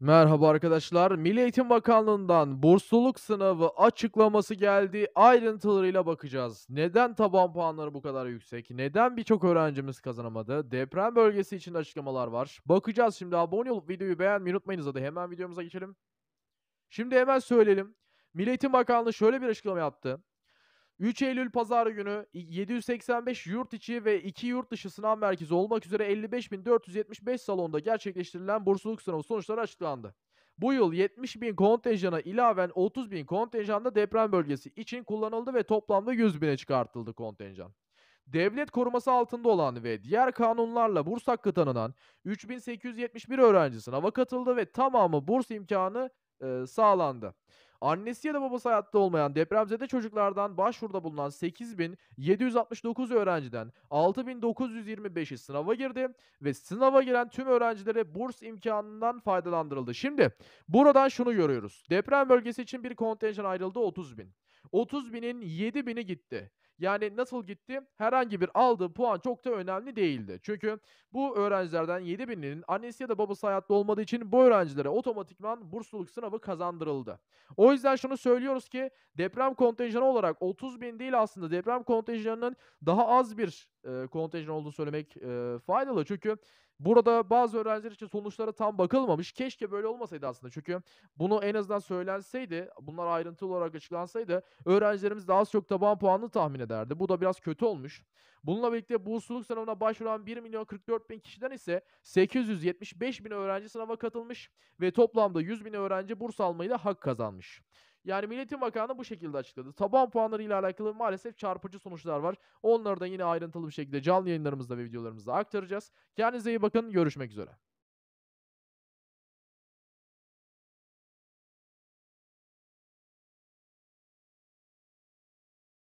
Merhaba arkadaşlar. Milli Eğitim Bakanlığı'ndan bursluluk sınavı açıklaması geldi. Ayrıntılarıyla bakacağız. Neden taban puanları bu kadar yüksek? Neden birçok öğrencimiz kazanamadı? Deprem bölgesi için açıklamalar var. Bakacağız şimdi. Abone olup videoyu beğenmeyi unutmayınız. Hadi hemen videomuza geçelim. Şimdi hemen söyleyelim. Milli Eğitim Bakanlığı şöyle bir açıklama yaptı. 3 Eylül pazarı günü 785 yurt içi ve 2 yurt dışı sınav merkezi olmak üzere 55.475 salonda gerçekleştirilen bursluluk sınavı sonuçları açıklandı. Bu yıl 70.000 kontenjana ilaven 30.000 kontenjan da deprem bölgesi için kullanıldı ve toplamda 100.000'e çıkartıldı kontenjan devlet koruması altında olan ve diğer kanunlarla burs hakkı tanınan 3871 öğrenci sınava katıldı ve tamamı burs imkanı e, sağlandı. Annesi ya da babası hayatta olmayan depremzede çocuklardan başvuruda bulunan 8769 öğrenciden 6925'i sınava girdi ve sınava giren tüm öğrencilere burs imkanından faydalandırıldı. Şimdi buradan şunu görüyoruz. Deprem bölgesi için bir kontenjan ayrıldı 30 bin. 30 binin 7 bini gitti. Yani nasıl gitti? Herhangi bir aldığı puan çok da önemli değildi. Çünkü bu öğrencilerden 7000'inin annesi ya da babası hayatta olmadığı için bu öğrencilere otomatikman bursluluk sınavı kazandırıldı. O yüzden şunu söylüyoruz ki deprem kontenjanı olarak 30 bin değil aslında deprem kontenjanının daha az bir e, kontenjan olduğunu söylemek e, faydalı. Çünkü Burada bazı öğrenciler için sonuçlara tam bakılmamış. Keşke böyle olmasaydı aslında. Çünkü bunu en azından söylenseydi, bunlar ayrıntılı olarak açıklansaydı öğrencilerimiz daha az çok taban puanını tahmin ederdi. Bu da biraz kötü olmuş. Bununla birlikte bursluluk sınavına başvuran 1 milyon 44 bin kişiden ise 875 bin öğrenci sınava katılmış ve toplamda 100 bin öğrenci burs almayı da hak kazanmış. Yani milletin Bakanı bu şekilde açıkladı. Taban puanları ile alakalı maalesef çarpıcı sonuçlar var. Onları da yine ayrıntılı bir şekilde canlı yayınlarımızda ve videolarımızda aktaracağız. Kendinize iyi bakın. Görüşmek üzere.